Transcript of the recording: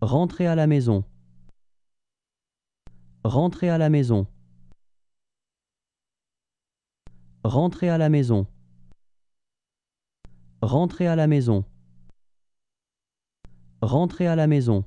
Rentrez à la maison. Rentrez à la maison. Rentrez à la maison. Rentrez à la maison. Rentrez à la maison.